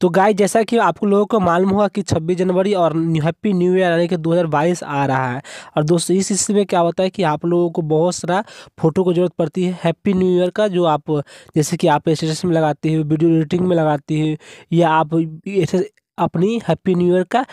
तो गाय जैसा कि आपको लोगों को मालूम होगा कि 26 जनवरी और हैप्पी न्यू ईयर यानी कि 2022 आ रहा है और दोस्तों इस हिस्से में क्या होता है कि आप लोगों को बहुत सारा फोटो की जरूरत पड़ती है हैप्पी न्यू ईयर का जो आप जैसे कि आप स्टेटस में लगाती है वीडियो एडिटिंग में लगाती है या आप अपनी हैप्पी न्यू ईयर का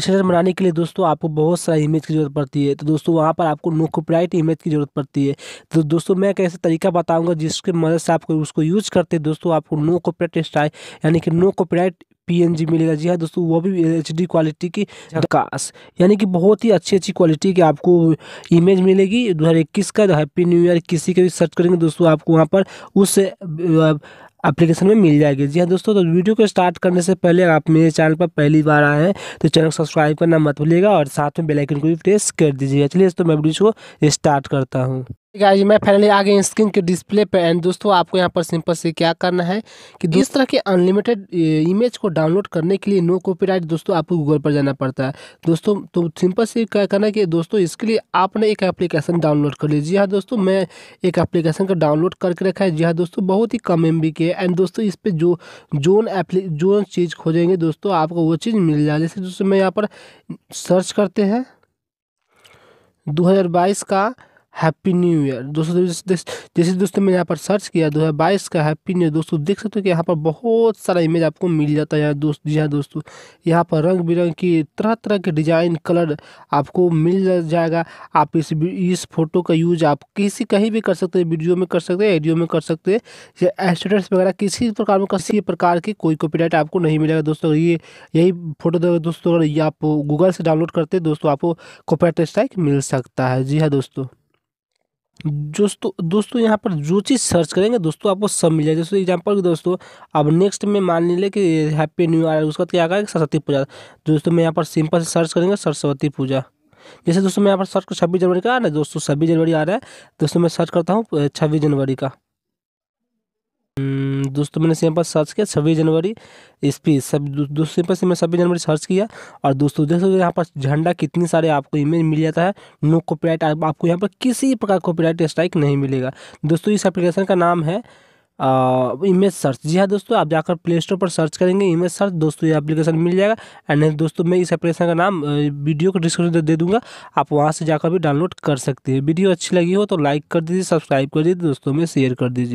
स्टेटस बनाने के लिए दोस्तों आपको बहुत सारा इमेज की ज़रूरत पड़ती है तो दोस्तों वहाँ पर आपको नो कॉपीराइट इमेज की ज़रूरत पड़ती है तो दोस्तों मैं एक ऐसा तरीका बताऊंगा जिसके मदद से आप उसको यूज करते दोस्तों आपको नो कॉपीराइट स्टाइल यानी कि नो कॉपीराइट पीएनजी मिलेगा जी हाँ दोस्तों वो भी एच डी क्वालिटी की झकास यानी कि बहुत ही अच्छी अच्छी क्वालिटी की आपको इमेज मिलेगी दो हज़ार इक्कीस का हैप्पी न्यू ईयर किसी का भी सर्च करेंगे दोस्तों आपको वहाँ पर उस एप्लीकेशन में मिल जाएगी जी हाँ दोस्तों तो वीडियो को स्टार्ट करने से पहले आप मेरे चैनल पर पहली बार आए हैं तो चैनल को सब्सक्राइब करना मत भूलिएगा और साथ में बेलाइकन को भी प्रेस कर दीजिएगा चलिए दोस्तों मैं वीडियो को स्टार्ट करता हूँ गाइज मैं फाइनली आ गई स्क्रीन के डिस्प्ले पे एंड दोस्तों आपको यहाँ पर सिंपल से क्या करना है कि इस तरह के अनलिमिटेड इमेज को डाउनलोड करने के लिए नो कॉपीराइट दोस्तों आपको गूगल पर जाना पड़ता है दोस्तों तो सिंपल से क्या करना है कि दोस्तों इसके लिए आपने एक एप्लीकेशन डाउनलोड कर लीजिए जी हाँ दोस्तों मैं एक एप्लीकेशन का डाउनलोड करके रखा है जी हाँ दोस्तों बहुत ही कम एम के एंड दोस्तों इस पर जो जोन एप्ली जोन चीज़ खोजेंगे दोस्तों आपको वो चीज़ मिल जाए जैसे दोस्तों मैं यहाँ पर सर्च करते हैं दो का हैप्पी न्यू ईयर दोस्तों जैसे दोस्तों मैंने यहाँ पर सर्च किया दो हज़ार बाईस का हैप्पी न्यू दोस्तों देख सकते हो कि यहाँ पर बहुत सारा इमेज आपको मिल जाता है दोस्त जी हाँ दोस्तों यहाँ पर रंग बिरंग की तरह तरह के डिज़ाइन कलर आपको मिल जाएगा आप इस इस फोटो का यूज आप किसी कहीं भी कर सकते हैं वीडियो में कर सकते हैं ऑडियो में कर सकते हैं या स्टेटस वगैरह किसी प्रकार में किसी प्रकार की कोई कॉपीराइट आपको नहीं मिलेगा दोस्तों ये यही फोटो दोस्तों अगर ये आप गूगल से डाउनलोड करते दोस्तों आपको कॉपीराइट स्ट्राइक मिल सकता है जी हाँ दोस्तों दोस्तों दोस्तों यहाँ पर जो चीज़ सर्च करेंगे दोस्तों आपको सब मिल जाएगा जैसे एग्जांपल दोस्तों अब नेक्स्ट में मान लीजिए कि हैप्पी न्यू ईयर उसका बाद क्या आएगा सरस्वती पूजा दोस्तों मैं यहाँ पर सिंपल से सर्च करेंगे सरस्वती पूजा जैसे दोस्तों मैं यहाँ पर सर्च कर छब्बीस जनवरी का आ रहा है दोस्तों छब्बीस जनवरी आ रहा है दोस्तों मैं सर्च करता हूँ छब्बीस जनवरी का दोस्तों मैंने यहाँ पर सर्च किया छब्बीस जनवरी इस पी सब दोस्तों यहाँ पर मैं छब्बीस जनवरी सर्च किया और दोस्तों देख सकते यहाँ पर झंडा कितनी सारे आपको इमेज मिल जाता है नो कॉपीराइट आपको यहाँ पर किसी प्रकार कॉपीराइट स्ट्राइक नहीं मिलेगा दोस्तों इस एप्लीकेशन का नाम है इमेज सर्च जी हाँ दोस्तों आप जाकर प्ले स्टोर पर सर्च करेंगे इमेज सर्च दोस्तों ये एप्लीकेशन मिल जाएगा एंड दोस्तों मैं इस एप्लीकेशन का नाम वीडियो को डिस्क्रिप्शन दे दूंगा आप वहाँ से जाकर भी डाउनलोड कर सकते हैं वीडियो अच्छी लगी हो तो लाइक कर दीजिए सब्सक्राइब कर दीजिए दोस्तों में शेयर कर दीजिए